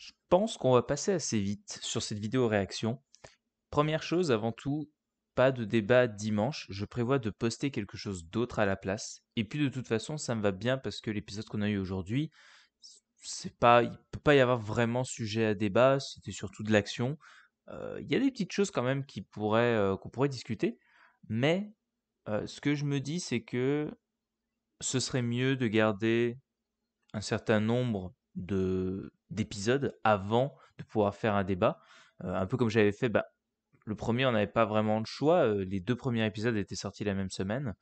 je pense qu'on va passer assez vite sur cette vidéo réaction. Première chose, avant tout, pas de débat dimanche. Je prévois de poster quelque chose d'autre à la place. Et puis de toute façon, ça me va bien parce que l'épisode qu'on a eu aujourd'hui, c'est pas, il peut pas y avoir vraiment sujet à débat. C'était surtout de l'action. Euh, il y a des petites choses quand même qui pourraient, euh, qu'on pourrait discuter. Mais euh, ce que je me dis, c'est que ce serait mieux de garder un certain nombre d'épisodes avant de pouvoir faire un débat. Euh, un peu comme j'avais fait, bah, le premier, on n'avait pas vraiment de choix. Euh, les deux premiers épisodes étaient sortis la même semaine.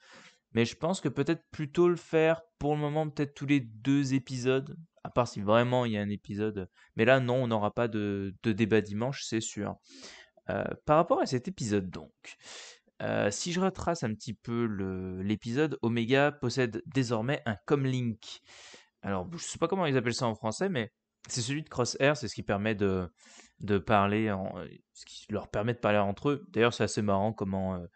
Mais je pense que peut-être plutôt le faire pour le moment, peut-être tous les deux épisodes, à part si vraiment il y a un épisode. Mais là, non, on n'aura pas de, débat dimanche, c'est sûr. Euh, par rapport à cet épisode, donc, si je retrace un petit peu l'épisode, Omega possède désormais un comlink alors je sais pas comment ils appellent ça en français, mais c'est celui de Crosshair, c'est ce qui permet de, de parler, en, euh, ce qui leur permet de parler entre eux. D'ailleurs, c'est assez marrant comment, euh,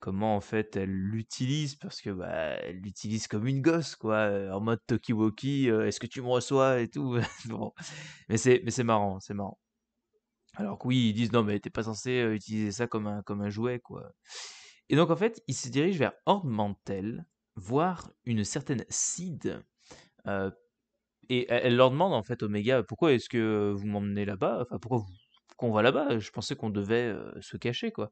comment en fait elle l'utilise, parce que bah, elle l'utilise comme une gosse, quoi, euh, en mode Tokiwoki, Woki. est-ce que tu me reçois et tout. Mais c'est mais c'est marrant, c'est marrant. Alors que oui, ils disent non, mais t'es pas censé utiliser ça comme un, comme un jouet, quoi. Et donc en fait, ils se dirigent vers ornamental, voir une certaine Cid euh, et elle leur demande en fait, Omega, pourquoi est-ce que vous m'emmenez là-bas Enfin, pourquoi, qu'on va là-bas Je pensais qu'on devait euh, se cacher, quoi.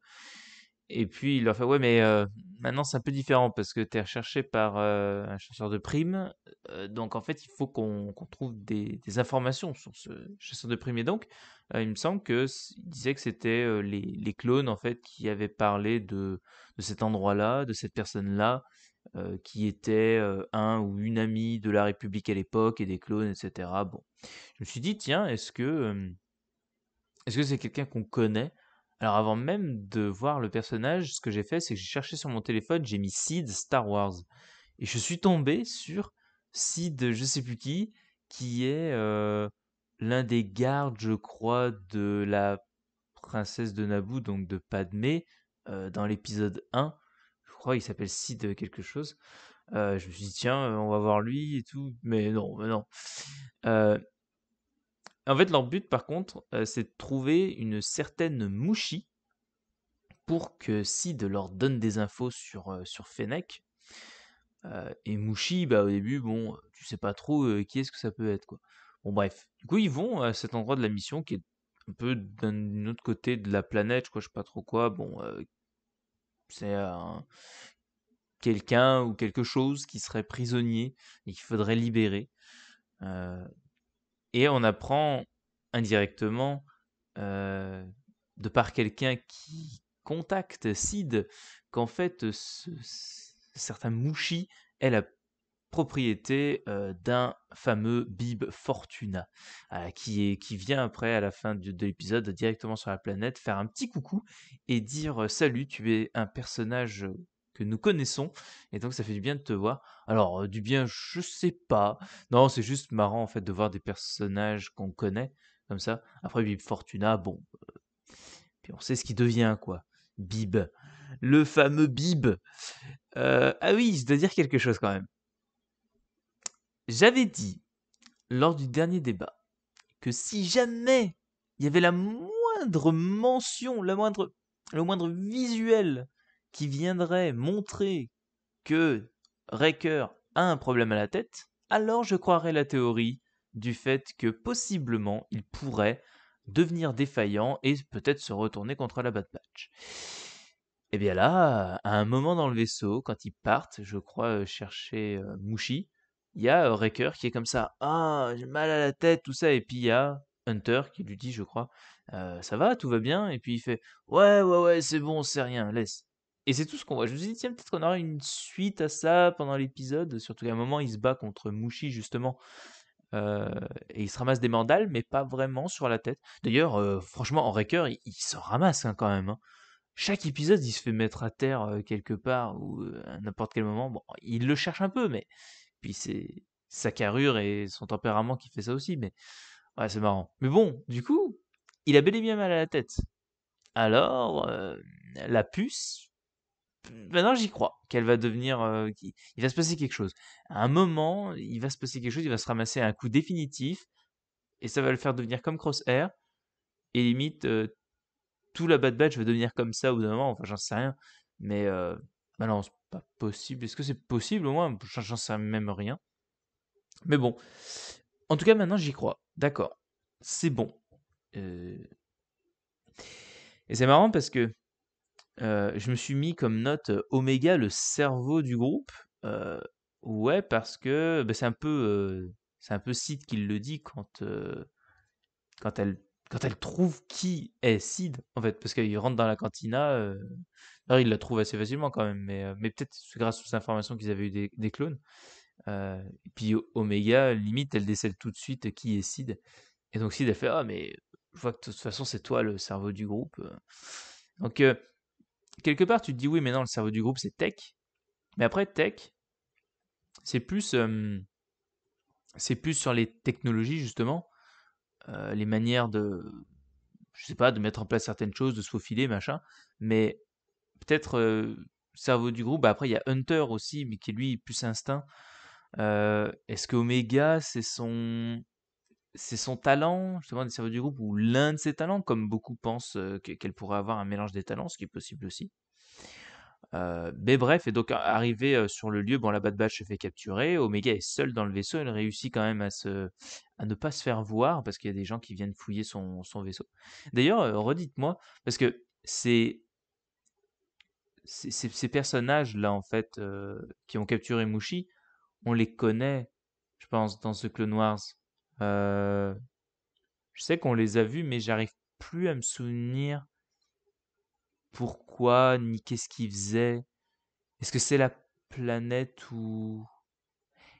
Et puis il leur fait, ouais, mais euh, maintenant c'est un peu différent parce que tu es recherché par un chasseur de primes. donc en fait, il faut qu'on trouve des, informations sur ce chasseur de primes. Et donc, il me semble que disait que c'était les, clones en fait qui avaient parlé de cet endroit-là, de cette personne-là. Euh, qui était euh, un ou une amie de la République à l'époque et des clones, etc. Bon, je me suis dit tiens, est-ce que est-ce que c'est quelqu'un qu'on connaît Alors avant même de voir le personnage, ce que j'ai fait, c'est que j'ai cherché sur mon téléphone, j'ai mis Sid Star Wars et je suis tombé sur Sid, je sais plus qui, qui est euh, l'un des gardes, je crois, de la princesse de Naboo, donc de Padmé, dans l'épisode 1 crois il s'appelle Sid quelque chose. Euh, je me suis dit, tiens, euh, on va voir lui et tout. Mais non, mais non. Euh, en fait, leur but, par contre, c'est de trouver une certaine Mushi pour que Sid leur donne des infos sur, sur Fennec. et Mushi, bah, au début, bon, tu sais pas trop qui est-ce que ça peut être. Quoi. Bon, bref. Du coup, ils vont à cet endroit de la mission qui est un peu d'un autre côté de la planète, crois je sais pas trop quoi. Bon, c'est euh, quelqu'un ou quelque chose qui serait prisonnier et qu'il faudrait libérer. Euh, et on apprend indirectement euh, de par quelqu'un qui contacte Sid qu'en fait ce, certains mouchis elle a propriété euh, d'un fameux Bib Fortuna, euh, qui, qui vient après, à la fin de, l'épisode, directement sur la planète, faire un petit coucou et dire euh, Salut, tu es un personnage que nous connaissons, et donc ça fait du bien de te voir. Alors, du bien, je sais pas. Non, c'est juste marrant, en fait, de voir des personnages qu'on connaît, comme ça. Après, Bib Fortuna, bon... puis on sait ce qui devient, quoi. Bib. Le fameux Bib. ah oui, je dois dire quelque chose, quand même. J'avais dit, lors du dernier débat, que si jamais il y avait la moindre mention, la moindre, le moindre visuel qui viendrait montrer que Raker a un problème à la tête, alors je croirais la théorie du fait que possiblement il pourrait devenir défaillant et peut-être se retourner contre la Bad Patch. Et eh bien là, à un moment dans le vaisseau, quand ils partent, je crois euh, chercher euh, Mushi, il y a Wrecker euh, qui est comme ça, ah, j'ai mal à la tête, tout ça, et puis il y a Hunter qui lui dit, je crois, euh, ça va, tout va bien, et puis il fait, ouais, ouais, ouais, c'est bon, c'est rien, laisse. Et c'est tout ce qu'on voit. Je me suis dit, tiens, peut-être qu'on aura une suite à ça pendant l'épisode, surtout qu'à un moment, il se bat contre Mushi, justement. Euh, et il se ramasse des mandales, mais pas vraiment sur la tête. D'ailleurs, franchement, en Wrecker, il, s'en se ramasse hein, quand même. Hein. Chaque épisode, il se fait mettre à terre quelque part ou à n'importe quel moment. Bon, il le cherche un peu, mais puis c'est sa carrure et son tempérament qui fait ça aussi, mais ouais, c'est marrant. Mais bon, du coup, il a bel et bien mal à la tête. Alors, euh, la puce, maintenant j'y crois qu'elle va devenir. Euh, il va se passer quelque chose. À un moment, il va se passer quelque chose, il va se ramasser un coup définitif, et ça va le faire devenir comme Crosshair, et limite, euh, tout la Bad Batch va devenir comme ça au bout d'un moment, enfin j'en sais rien, mais non, c'est pas possible. Est-ce que c'est possible au moins J'en sais même rien. Mais bon. En tout cas, maintenant, j'y crois. D'accord. C'est bon. Euh, et c'est marrant parce que euh, je me suis mis comme note euh, Oméga, le cerveau du groupe. ouais, parce que bah, c'est un peu c'est un peu Sid qui le dit quand, quand elle quand elle trouve qui est Sid, en fait, parce qu'il rentre dans la cantina, euh, alors il la trouve assez facilement quand même, mais, euh, mais peut-être grâce aux informations qu'ils avaient eu des, des clones. Euh, et puis Omega, limite, elle décèle tout de suite qui est Sid. Et donc Sid, elle fait Ah, mais je vois que de toute façon, c'est toi le cerveau du groupe. Donc, quelque part, tu te dis Oui, mais non, le cerveau du groupe, c'est Tech. Mais après, Tech, c'est plus. c'est plus sur les technologies, justement euh, les manières de, je sais pas, de mettre en place certaines choses, de se faufiler, machin. Mais peut-être euh, cerveau du groupe. Bah, après, il y a Hunter aussi, mais qui est lui plus instinct. Euh, est-ce que Omega, c'est son, c'est son talent, justement, des cerveaux du groupe, ou l'un de ses talents, comme beaucoup pensent qu'elle pourrait avoir un mélange des talents, ce qui est possible aussi mais bref, et donc arrivé sur le lieu, bon, la Bad Batch se fait capturer, Omega est seul dans le vaisseau, elle réussit quand même à, se, ne pas se faire voir parce qu'il y a des gens qui viennent fouiller son, vaisseau. D'ailleurs, redites-moi, parce que c'est ces personnages-là, en fait, qui ont capturé Mushi, on les connaît, je pense, dans ce Clone Wars. je sais qu'on les a vus, mais j'arrive plus à me souvenir pourquoi ni qu'est-ce qu'il faisait. Est-ce que c'est la planète ou...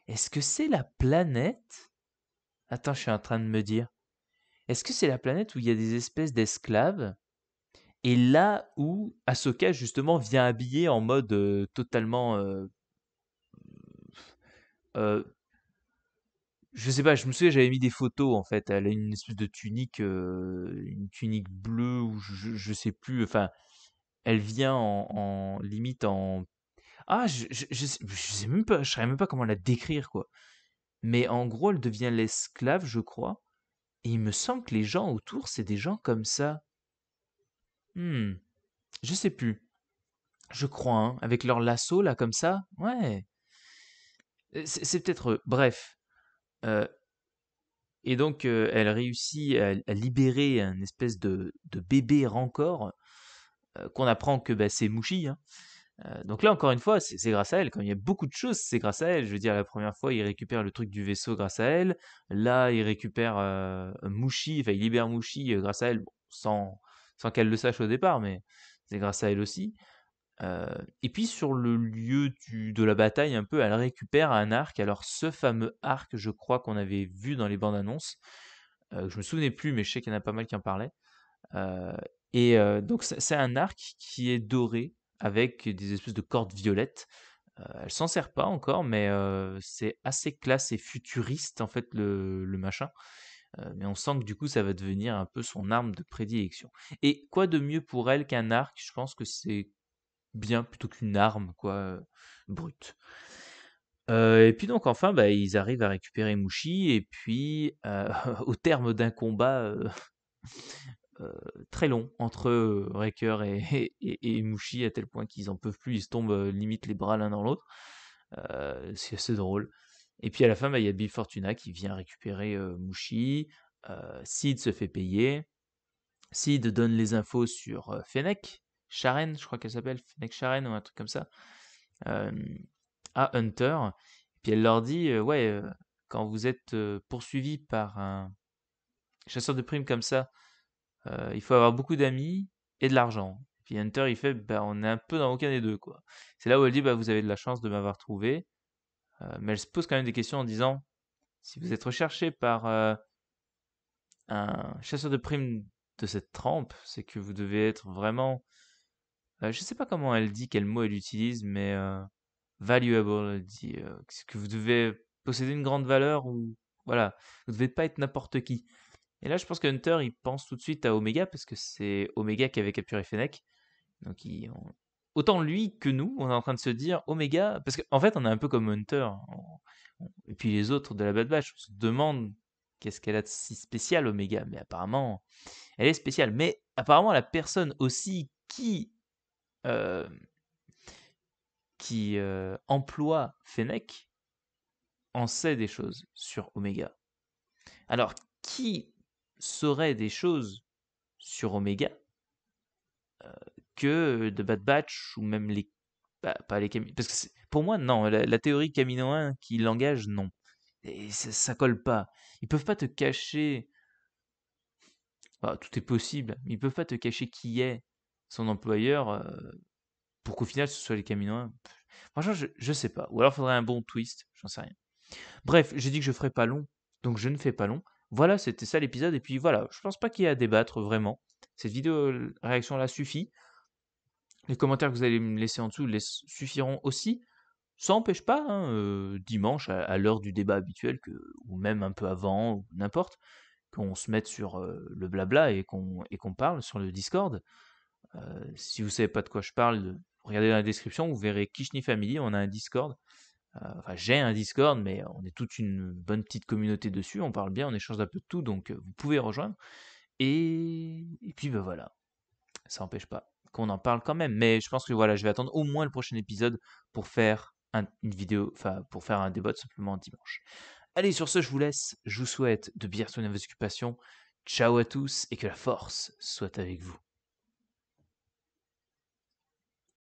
Est-ce que c'est la planète Attends, je suis en train de me dire. Est-ce que c'est la planète où il y a des espèces d'esclaves Et là où Ahsoka justement vient habiller en mode euh, totalement... Euh, euh, je sais pas, je me souviens, j'avais mis des photos en fait. Elle a une espèce de tunique, euh, une tunique bleue ou je, sais plus. Enfin, elle vient en, limite en. Ah, je, je, sais, même pas, je sais même pas comment la décrire quoi. Mais en gros, elle devient l'esclave, je crois. Et il me semble que les gens autour, c'est des gens comme ça. Hmm, je sais plus. Je crois, hein, avec leur lasso là comme ça. Ouais. C'est peut-être. Euh, bref, et donc, elle réussit à, libérer un espèce de, bébé rancor qu'on apprend que bah, c'est Mouchi. Hein. donc là, encore une fois, c'est grâce à elle. Quand il y a beaucoup de choses, c'est grâce à elle. Je veux dire, la première fois, il récupère le truc du vaisseau grâce à elle. Là, il récupère Mouchi, enfin, il libère Mouchi grâce à elle, sans qu'elle le sache au départ, mais c'est grâce à elle aussi. Euh, et puis sur le lieu de la bataille, un peu, elle récupère un arc. Alors ce fameux arc, je crois qu'on avait vu dans les bandes annonces. Euh, je me souvenais plus, mais je sais qu'il y en a pas mal qui en parlaient. Euh, et donc c'est un arc qui est doré avec des espèces de cordes violettes. elle s'en sert pas encore, mais c'est assez classe et futuriste en fait le machin. mais on sent que du coup ça va devenir un peu son arme de prédilection. Et quoi de mieux pour elle qu'un arc Je pense que c'est bien plutôt qu'une arme quoi euh, brute. Euh, et puis donc enfin, bah, ils arrivent à récupérer Mushi et puis euh, au terme d'un combat très long entre Raker et, Mushi à tel point qu'ils en peuvent plus, ils se tombent limite les bras l'un dans l'autre. c'est assez drôle. Et puis à la fin, bah, il y a Bill Fortuna qui vient récupérer Mushi. Sid se fait payer. Sid donne les infos sur Fennec, Sharen, je crois qu'elle s'appelle, Fennec Sharen ou un truc comme ça, euh, à Hunter. Puis elle leur dit euh, Ouais, euh, quand vous êtes poursuivi par un chasseur de primes comme ça, il faut avoir beaucoup d'amis et de l'argent. Puis Hunter, il fait bah, On est un peu dans aucun des deux. quoi. C'est là où elle dit bah, Vous avez de la chance de m'avoir trouvé. mais elle se pose quand même des questions en disant Si vous êtes recherché par un chasseur de primes de cette trempe, c'est que vous devez être vraiment euh, je ne sais pas comment elle dit, quel mot elle utilise, mais euh, valuable, elle dit euh, ce que vous devez posséder une grande valeur ou voilà, vous devez pas être n'importe qui. Et là, je pense que Hunter, il pense tout de suite à Omega parce que c'est Omega qui avait capturé Fennec. Donc, autant lui que nous, on est en train de se dire Omega, parce qu'en fait, on est un peu comme Hunter et puis les autres de la Bad Batch. On se demande qu'est-ce qu'elle a de si spécial, Omega, mais apparemment, elle est spéciale. Mais apparemment, la personne aussi qui euh, qui euh, emploie Fennec en sait des choses sur Omega Alors, qui saurait des choses sur Omega euh, que de Bad Batch ou même les. Bah, pas les Parce que pour moi, non. La, théorie théorie 1 qui l'engage, non. Et ça, ça, colle pas. Ils peuvent pas te cacher. Bah, tout est possible. Ils peuvent pas te cacher qui est son employeur euh, pour qu'au final ce soit les Caminoins. Franchement, je, je sais pas. Ou alors faudrait un bon twist, j'en sais rien. Bref, j'ai dit que je ferai pas long, donc je ne fais pas long. Voilà, c'était ça l'épisode, et puis voilà, je pense pas qu'il y ait à débattre vraiment. Cette vidéo euh, réaction là suffit. Les commentaires que vous allez me laisser en dessous les suffiront aussi. Ça n'empêche pas, hein, euh, dimanche, à, l'heure du débat habituel, que, ou même un peu avant, n'importe, qu'on se mette sur le blabla et qu'on parle sur le Discord. Euh, si vous savez pas de quoi je parle, regardez dans la description, vous verrez Kishni Family, on a un Discord. Euh, enfin, j'ai un Discord, mais on est toute une bonne petite communauté dessus. On parle bien, on échange un peu de tout, donc euh, vous pouvez rejoindre. Et, puis ben voilà, ça n'empêche pas qu'on en parle quand même. Mais je pense que voilà, je vais attendre au moins le prochain épisode pour faire un, une vidéo, enfin pour faire un débat simplement dimanche. Allez, sur ce, je vous laisse. Je vous souhaite de bien soigner vos occupations. Ciao à tous et que la force soit avec vous.